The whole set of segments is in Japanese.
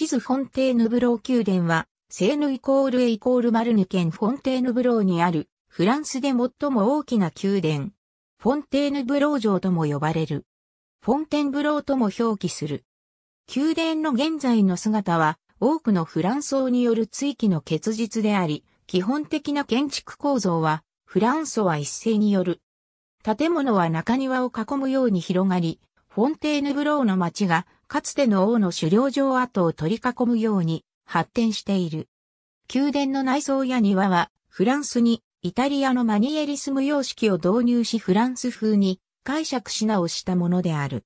地図フォンテーヌブロー宮殿は、セーヌイコールエイコールマルヌ県フォンテーヌブローにある、フランスで最も大きな宮殿。フォンテーヌブロー城とも呼ばれる。フォンテンブローとも表記する。宮殿の現在の姿は、多くのフランス王による追記の結実であり、基本的な建築構造は、フランソは一斉による。建物は中庭を囲むように広がり、フォンテーヌブローの街がかつての王の狩猟場跡を取り囲むように発展している。宮殿の内装や庭は、フランスにイタリアのマニエリスム様式を導入しフランス風に解釈し直したものである。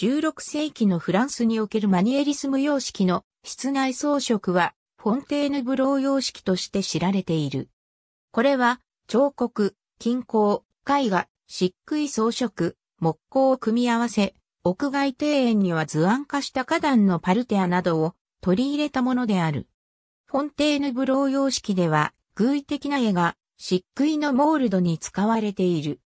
16世紀のフランスにおけるマニエリスム様式の室内装飾はフォンテーヌブロー様式として知られている。これは彫刻、金工、絵画、漆喰装飾、木工を組み合わせ、屋外庭園には図案化した花壇のパルテアなどを取り入れたものである。フォンテーヌブロー様式では、偶意的な絵が漆喰のモールドに使われている。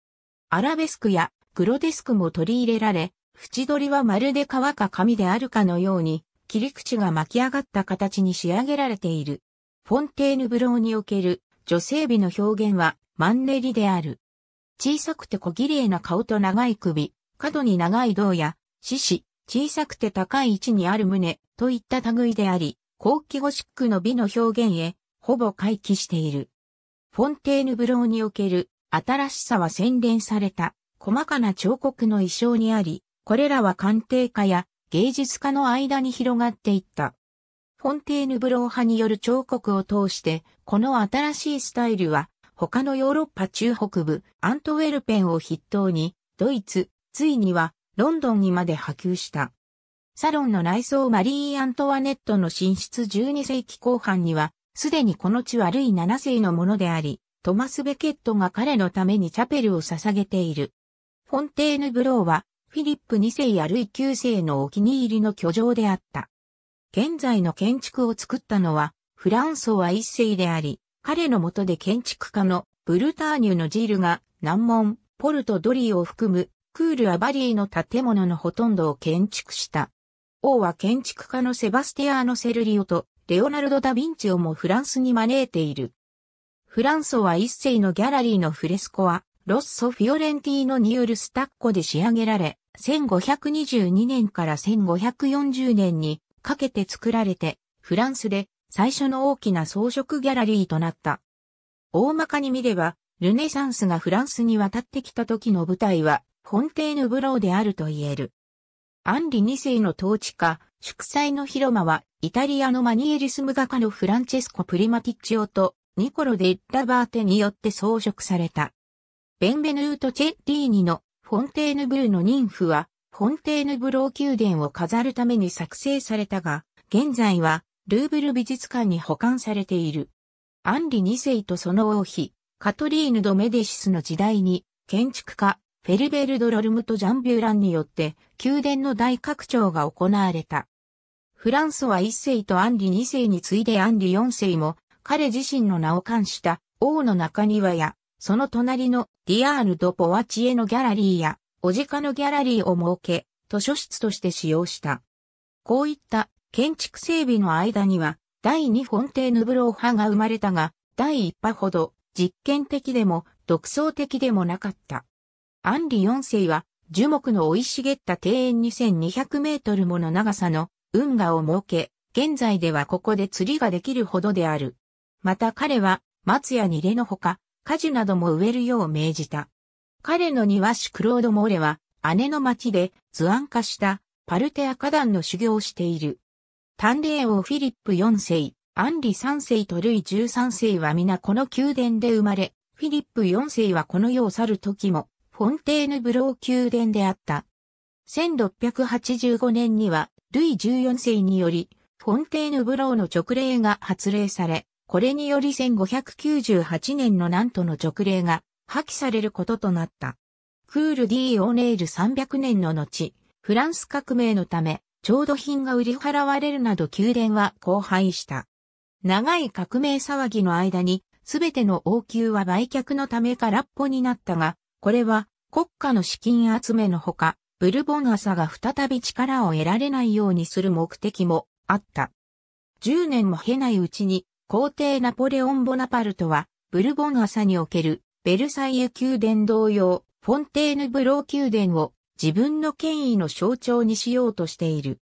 アラベスクやグロデスクも取り入れられ、縁取りはまるで皮か紙であるかのように、切り口が巻き上がった形に仕上げられている。フォンテーヌブローにおける女性美の表現はマンネリである。小さくて小綺麗な顔と長い首、角に長い胴や、獅子、小さくて高い位置にある胸といった類であり、後期ゴシックの美の表現へ、ほぼ回帰している。フォンテーヌブローにおける新しさは洗練された細かな彫刻の意匠にあり、これらは鑑定家や芸術家の間に広がっていった。フォンテーヌブロー派による彫刻を通して、この新しいスタイルは他のヨーロッパ中北部、アントウェルペンを筆頭に、ドイツ、ついにはロンドンにまで波及した。サロンの内装マリー・アントワネットの寝室12世紀後半には、すでにこの地はルイ7世のものであり、トマス・ベケットが彼のためにチャペルを捧げている。フォンテーヌ・ブローは、フィリップ2世やルイ9世のお気に入りの居城であった。現在の建築を作ったのは、フランソワ1世であり、彼の下で建築家のブルターニュのジールが、難問、ポルト・ドリーを含むクール・アバリーの建物のほとんどを建築した。王は建築家のセバスティアーノ・セルリオとレオナルド・ダ・ヴィンチをもフランスに招いている。フランソは一世のギャラリーのフレスコは、ロッソ・フィオレンティーノによるスタッコで仕上げられ、1522年から1540年にかけて作られて、フランスで最初の大きな装飾ギャラリーとなった。大まかに見れば、ルネサンスがフランスに渡ってきた時の舞台は、フォンテーヌブローであると言える。アンリ2世の統治下、祝祭の広間は、イタリアのマニエリスム画家のフランチェスコ・プリマティッチオと、ニコロ・デッラバーテによって装飾された。ベンベヌート・チェッリーニのフォンテーヌブルーの妊婦は、フォンテーヌブロー宮殿を飾るために作成されたが、現在はルーブル美術館に保管されている。アンリ2世とその王妃、カトリーヌ・ド・メデシスの時代に、建築家、フェルベルド・ロルムとジャンビューランによって、宮殿の大拡張が行われた。フランソワ一世とアンリ二世に次いでアンリ四世も、彼自身の名を冠した王の中庭や、その隣のディアール・ド・ポワチエのギャラリーや、オジカのギャラリーを設け、図書室として使用した。こういった建築整備の間には、第二フォンテーヌブロー派が生まれたが、第一派ほど実験的でも独創的でもなかった。アンリ4世は樹木の生い茂った庭園2200メートルもの長さの運河を設け、現在ではここで釣りができるほどである。また彼は松屋にレのほか、果樹なども植えるよう命じた。彼の庭師クロード・モーレは姉の町で図案化したパルテア花壇の修行をしている。丹麗王フィリップ4世、アンリ3世とルイ13世は皆この宮殿で生まれ、フィリップ4世はこの世を去る時も、フォンテーヌブロー宮殿であった。1685年には、ルイ14世により、フォンテーヌブローの直令が発令され、これにより1598年のなんとの直令が破棄されることとなった。クール・ディ・オネール300年の後、フランス革命のため、調度品が売り払われるなど宮殿は荒廃した。長い革命騒ぎの間に、すべての王宮は売却のためらっぽになったが、これは国家の資金集めのほか、ブルボン朝が再び力を得られないようにする目的もあった。10年も経ないうちに、皇帝ナポレオン・ボナパルトは、ブルボン朝におけるベルサイユ宮殿同様、フォンテーヌブロー宮殿を自分の権威の象徴にしようとしている。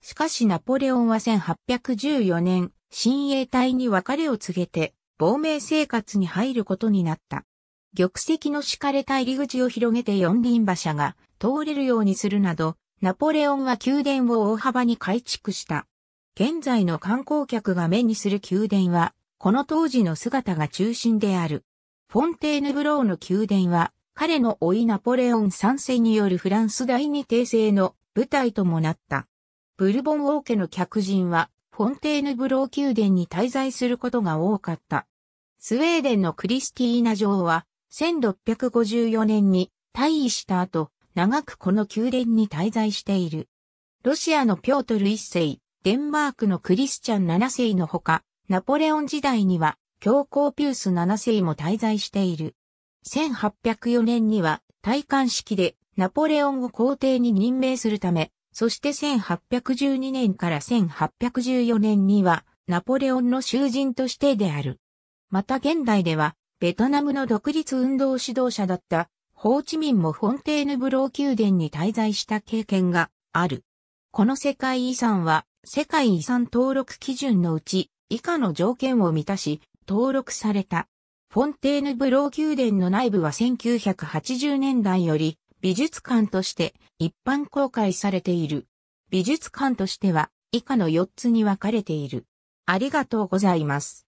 しかしナポレオンは1814年、親衛隊に別れを告げて、亡命生活に入ることになった。玉石の敷かれた入り口を広げて四輪馬車が通れるようにするなど、ナポレオンは宮殿を大幅に改築した。現在の観光客が目にする宮殿は、この当時の姿が中心である。フォンテーヌブローの宮殿は、彼の老いナポレオン三世によるフランス第二帝政の舞台ともなった。ブルボン王家の客人は、フォンテーヌブロー宮殿に滞在することが多かった。スウェーデンのクリスティーナ女王は、1654年に退位した後、長くこの宮殿に滞在している。ロシアのピョートル一世、デンマークのクリスチャン七世のほか、ナポレオン時代には、教皇ピウス七世も滞在している。1804年には、戴冠式でナポレオンを皇帝に任命するため、そして1812年から1814年には、ナポレオンの囚人としてである。また現代では、ベトナムの独立運動指導者だったホーチミンもフォンテーヌブロー宮殿に滞在した経験がある。この世界遺産は世界遺産登録基準のうち以下の条件を満たし登録された。フォンテーヌブロー宮殿の内部は1980年代より美術館として一般公開されている。美術館としては以下の4つに分かれている。ありがとうございます。